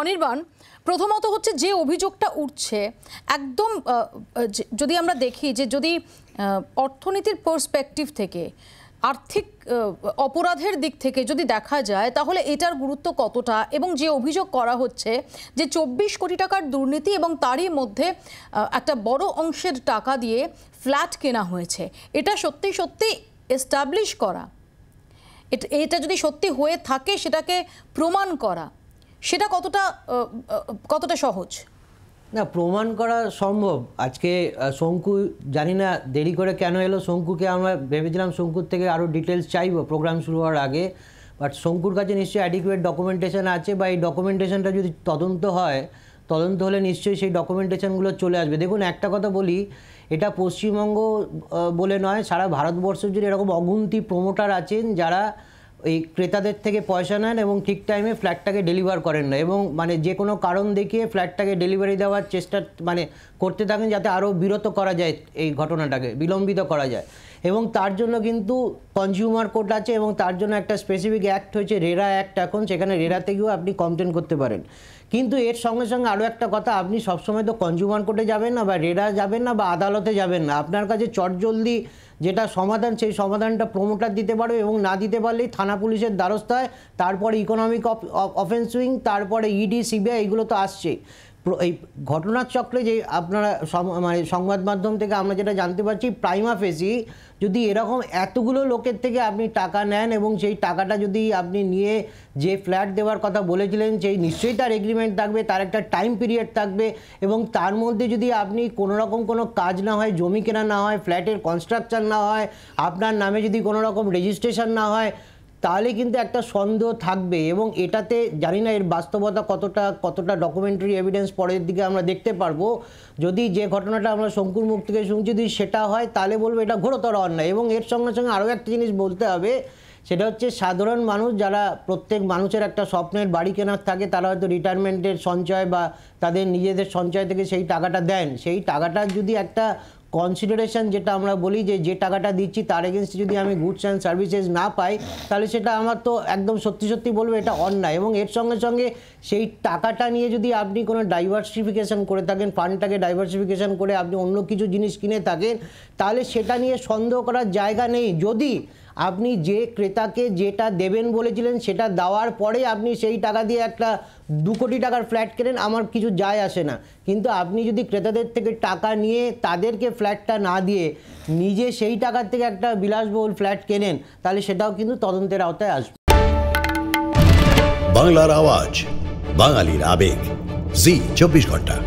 অনির্বাণ প্রথমত হচ্ছে যে অভিযোগটা উঠছে একদম যদি আমরা দেখি যে যদি অর্থনীতির পার্সপেক্টিভ থেকে আর্থিক অপরাধের দিক থেকে যদি দেখা যায় তাহলে এটার গুরুত্ব কতটা এবং যে অভিযোগ করা হচ্ছে যে চব্বিশ কোটি টাকার দুর্নীতি এবং তারই মধ্যে একটা বড় অংশের টাকা দিয়ে ফ্ল্যাট কেনা হয়েছে এটা সত্যি সত্যি এস্টাবলিশ করা এটা যদি সত্যি হয়ে থাকে সেটাকে প্রমাণ করা সেটা কতটা কতটা সহজ না প্রমাণ করা সম্ভব আজকে শঙ্কু জানি না দেরি করে কেন এলো শঙ্কুকে আমরা ভেবেছিলাম শঙ্কুর থেকে আরও ডিটেলস চাইব প্রোগ্রাম শুরু হওয়ার আগে বাট শঙ্কুর কাছে নিশ্চয়ই অ্যাডিকুয়েট ডকুমেন্টেশন আছে বা এই ডকুমেন্টেশনটা যদি তদন্ত হয় তদন্ত হলে নিশ্চয়ই সেই ডকুমেন্টেশনগুলো চলে আসবে দেখুন একটা কথা বলি এটা পশ্চিমবঙ্গ বলে নয় সারা ভারতবর্ষ জুড়ে এরকম অগুন্তি প্রমোটার আছেন যারা এই ক্রেতাদের থেকে পয়সা নেন এবং ঠিক টাইমে ফ্ল্যাটটাকে ডেলিভার করেন না এবং মানে যে কোনো কারণ দেখিয়ে ফ্ল্যাটটাকে ডেলিভারি দেওয়ার চেষ্টা মানে করতে থাকেন যাতে আরও বিরত করা যায় এই ঘটনাটাকে বিলম্বিত করা যায় এবং তার জন্য কিন্তু কনজিউমার কোর্ট আছে এবং তার জন্য একটা স্পেসিফিক অ্যাক্ট হয়েছে রেরা অ্যাক্ট এখন সেখানে রেরাতে গিয়েও আপনি কমপ্লেন করতে পারেন কিন্তু এর সঙ্গে সঙ্গে আরও একটা কথা আপনি সবসময় তো কনজিউমার কোর্টে যাবেন না বা রেরা যাবেন না বা আদালতে যাবেন না আপনার কাছে চটজলদি যেটা সমাধান সেই সমাধানটা প্রমোটার দিতে পারবে এবং না দিতে পারলেই থানা পুলিশের দ্বারস্থ হয় তারপরে ইকোনমিক অফেন্সুইং তারপরে ইডি সিবিআই এগুলো তো আসছেই এই ঘটনার চক্রে যে আপনারা মানে সংবাদ মাধ্যম থেকে আমরা যেটা জানতে পারছি প্রাইমা ফেসি যদি এরকম এতগুলো লোকের থেকে আপনি টাকা নেন এবং সেই টাকাটা যদি আপনি নিয়ে যে ফ্ল্যাট দেওয়ার কথা বলেছিলেন সেই নিশ্চয়ই তার এগ্রিমেন্ট থাকবে তার একটা টাইম পিরিয়ড থাকবে এবং তার মধ্যে যদি আপনি কোনো রকম কোনো কাজ না হয় জমি কেনা না হয় ফ্ল্যাটের কনস্ট্রাকচার না হয় আপনার নামে যদি কোনো রকম রেজিস্ট্রেশন না হয় তাহলে কিন্তু একটা সন্দেহ থাকবে এবং এটাতে জানি না এর বাস্তবতা কতটা কতটা ডকুমেন্টারি এভিডেন্স পরের দিকে আমরা দেখতে পারবো যদি যে ঘটনাটা আমরা শঙ্কুর মুখ থেকে শুনছি যদি সেটা হয় তাহলে বলবো এটা ঘোরতর অন্যায় এবং এর সঙ্গে সঙ্গে আরও একটা জিনিস বলতে হবে সেটা হচ্ছে সাধারণ মানুষ যারা প্রত্যেক মানুষের একটা স্বপ্নের বাড়ি কেনার থাকে তারা হয়তো রিটায়ারমেন্টের সঞ্চয় বা তাদের নিজেদের সঞ্চয় থেকে সেই টাকাটা দেন সেই টাকাটা যদি একটা কনসিডারেশন যেটা আমরা বলি যে যে টাকাটা দিচ্ছি তার এগেনস্টে যদি আমি গুডস অ্যান্ড সার্ভিসেস না পাই তাহলে সেটা আমার তো একদম সত্যি সত্যি বলবে এটা অন্যায় এবং এর সঙ্গে সঙ্গে সেই টাকাটা নিয়ে যদি আপনি কোনো ডাইভার্সিফিকেশন করে থাকেন ফান্ডটাকে ডাইভার্সিফিকেশন করে আপনি অন্য কিছু জিনিস কিনে থাকেন তাহলে সেটা নিয়ে সন্দেহ করার জায়গা নেই যদি আপনি যে ক্রেতাকে যেটা দেবেন বলেছিলেন সেটা দেওয়ার পরে আপনি সেই টাকা দিয়ে একটা দু কোটি টাকার ফ্ল্যাট কেনেন আমার কিছু যায় আসে না কিন্তু আপনি যদি ক্রেতাদের থেকে টাকা নিয়ে তাদেরকে ফ্ল্যাটটা না দিয়ে নিজে সেই টাকার থেকে একটা বিলাসবহুল ফ্ল্যাট কেনেন তাহলে সেটাও কিন্তু তদন্তের আওতায় আসবে বাংলার আওয়াজ বাঙালির আবেগ জি চব্বিশ ঘন্টা